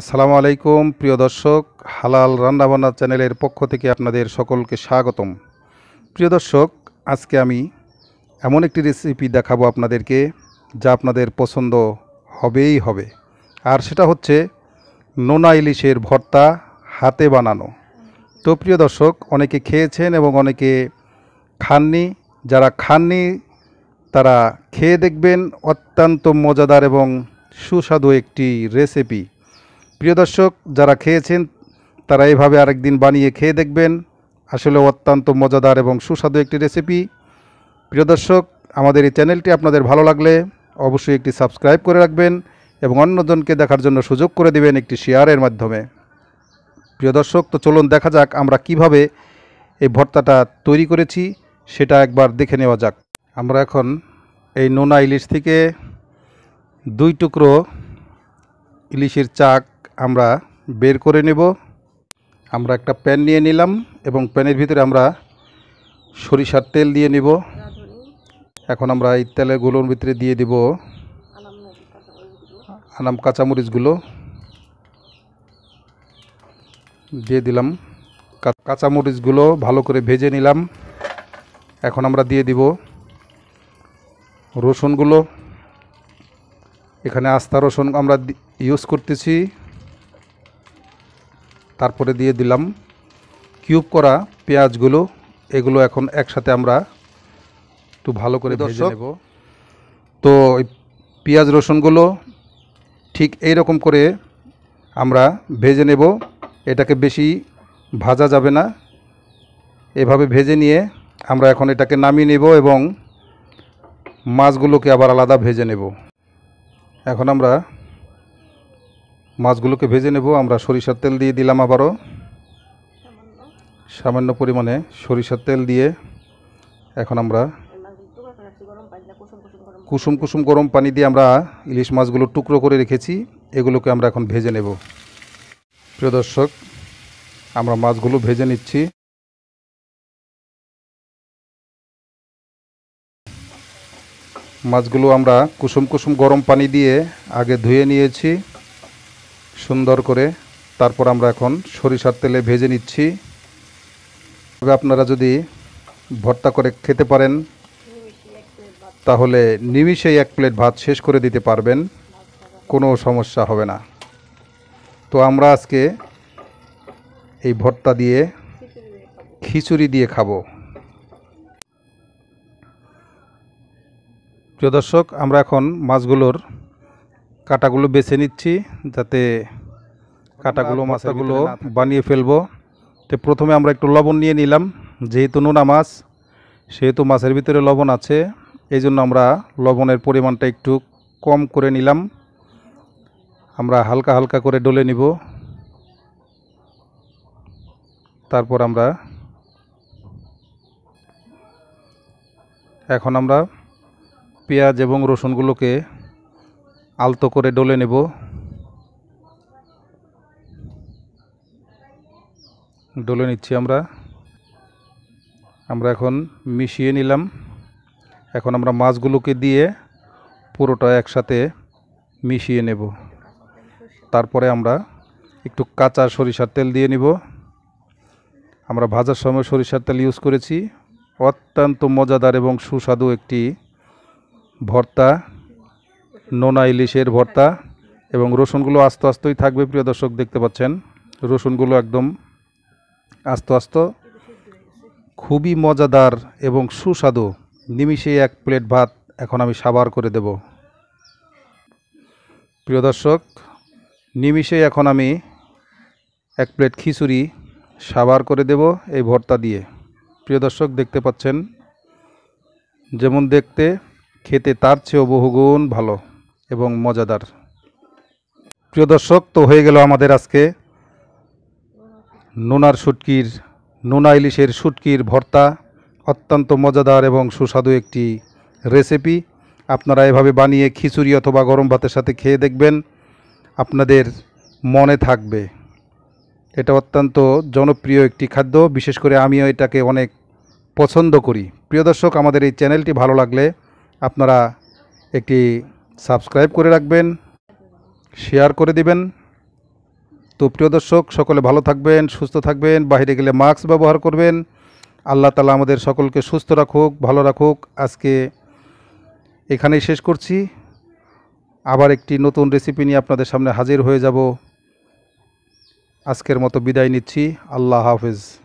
আসসালামু আলাইকুম প্রিয় দর্শক হালাল রান্নাবান্না চ্যানেলের পক্ষ থেকে আপনাদের সকলকে স্বাগতম প্রিয় দর্শক আজকে আমি এমন একটি রেসিপি দেখাবো আপনাদেরকে যা আপনাদের পছন্দ হবেই হবে আর সেটা হচ্ছে নোনা ইলিশের ভর্তা হাতে বানানো তো প্রিয় দর্শক অনেকে খেয়েছেন এবং অনেকে খাননি যারা খাননি তারা খেয়ে দেখবেন অত্যন্ত মজাদার এবং সুস্বাদু একটি রেসিপি প্রিয় দর্শক যারা খেয়েছেন তারা এভাবে আরেকদিন বানিয়ে খেয়ে দেখবেন আসলে অত্যন্ত মজাদার এবং সুস্বাদু একটি রেসিপি প্রিয় দর্শক আমাদের এই চ্যানেলটি আপনাদের ভালো লাগলে অবশ্যই একটি সাবস্ক্রাইব করে রাখবেন এবং অন্যজনকে দেখার জন্য সুযোগ করে দেবেন একটি শেয়ারের মাধ্যমে প্রিয় দর্শক তো চলুন দেখা যাক আমরা কিভাবে এই ভর্তাটা তৈরি করেছি সেটা একবার দেখে নেওয়া যাক আমরা এখন এই নোনা ইলিশ থেকে দুই টুকরো ইলিশের চাক আমরা বের করে নেব আমরা একটা প্যান নিয়ে নিলাম এবং প্যানের ভিতরে আমরা সরিষার তেল দিয়ে নিব এখন আমরা এই তেলের গুলোর ভিতরে দিয়ে দেব আনাম কাঁচামরিচগুলো দিয়ে দিলাম কাঁচামরিচগুলো ভালো করে ভেজে নিলাম এখন আমরা দিয়ে দিব রসুনগুলো এখানে আস্থা রসুন আমরা ইউজ করতেছি তারপরে দিয়ে দিলাম কিউব করা পেঁয়াজগুলো এগুলো এখন একসাথে আমরা একটু ভালো করে ভেজে নেব তো পেঁয়াজ রসুনগুলো ঠিক এই রকম করে আমরা ভেজে নেব এটাকে বেশি ভাজা যাবে না এভাবে ভেজে নিয়ে আমরা এখন এটাকে নামিয়ে নেব এবং মাছগুলোকে আবার আলাদা ভেজে নেব এখন আমরা মাছগুলোকে ভেজে নেব আমরা সরিষার তেল দিয়ে দিলাম আবারও সামান্য পরিমাণে সরিষার তেল দিয়ে এখন আমরা কুসুম কুসুম গরম পানি দিয়ে আমরা ইলিশ মাছগুলো টুকরো করে রেখেছি এগুলোকে আমরা এখন ভেজে নেব প্রিয় দর্শক আমরা মাছগুলো ভেজে নিচ্ছি মাছগুলো আমরা কুসুম কুসুম গরম পানি দিয়ে আগে ধুয়ে নিয়েছি সুন্দর করে তারপর আমরা এখন সরিষার তেলে ভেজে নিচ্ছি তবে আপনারা যদি ভর্তা করে খেতে পারেন তাহলে নিমিষেই এক প্লেট ভাত শেষ করে দিতে পারবেন কোনো সমস্যা হবে না তো আমরা আজকে এই ভর্তা দিয়ে খিচুড়ি দিয়ে খাবো প্রিয় দর্শক আমরা এখন মাছগুলোর কাটাগুলো বেছে নিচ্ছি যাতে কাটাগুলো মাছাগুলো বানিয়ে ফেলবো তো প্রথমে আমরা একটু লবণ নিয়ে নিলাম যেহেতু নোনা মাছ সেহেতু মাছের ভিতরে লবণ আছে এই জন্য আমরা লবণের পরিমাণটা একটু কম করে নিলাম আমরা হালকা হালকা করে ডলে নিব তারপর আমরা এখন আমরা পেঁয়াজ এবং রসুনগুলোকে আলতো করে ডলে নেব ডলে নিচ্ছি আমরা আমরা এখন মিশিয়ে নিলাম এখন আমরা মাছগুলোকে দিয়ে পুরোটা একসাথে মিশিয়ে নেব তারপরে আমরা একটু কাঁচা সরিষার তেল দিয়ে নিব আমরা ভাজার সময় সরিষার তেল ইউজ করেছি অত্যন্ত মজাদার এবং সুস্বাদু একটি ভর্তা নোনা ইলিশের ভর্তা এবং রসুনগুলো আস্তে আস্তই থাকবে প্রিয় দর্শক দেখতে পাচ্ছেন রসুনগুলো একদম আস্তে আস্তে খুবই মজাদার এবং সুস্বাদু নিমিষে এক প্লেট ভাত এখন আমি সাবার করে দেব প্রিয় দর্শক নিমিশে এখন আমি এক প্লেট খিচুড়ি সাবার করে দেব এই ভর্তা দিয়ে প্রিয় দর্শক দেখতে পাচ্ছেন যেমন দেখতে খেতে তার চেয়েও বহুগুণ ভালো এবং মজাদার প্রিয় দর্শক তো হয়ে গেল আমাদের আজকে নোনার শুটকির নোনা ইলিশের শুটকির ভর্তা অত্যন্ত মজাদার এবং সুস্বাদু একটি রেসিপি আপনারা এভাবে বানিয়ে খিচুড়ি অথবা গরম ভাতের সাথে খেয়ে দেখবেন আপনাদের মনে থাকবে এটা অত্যন্ত জনপ্রিয় একটি খাদ্য বিশেষ করে আমিও এটাকে অনেক পছন্দ করি প্রিয় দর্শক আমাদের এই চ্যানেলটি ভালো লাগলে আপনারা একটি সাবস্ক্রাইব করে রাখবেন শেয়ার করে দিবেন তো প্রিয় দর্শক সকলে ভালো থাকবেন সুস্থ থাকবেন বাইরে গেলে মাস্ক ব্যবহার করবেন আল্লাহ তালা আমাদের সকলকে সুস্থ রাখুক ভালো রাখুক আজকে এখানেই শেষ করছি আবার একটি নতুন রেসিপি নিয়ে আপনাদের সামনে হাজির হয়ে যাব আজকের মতো বিদায় নিচ্ছি আল্লাহ হাফিজ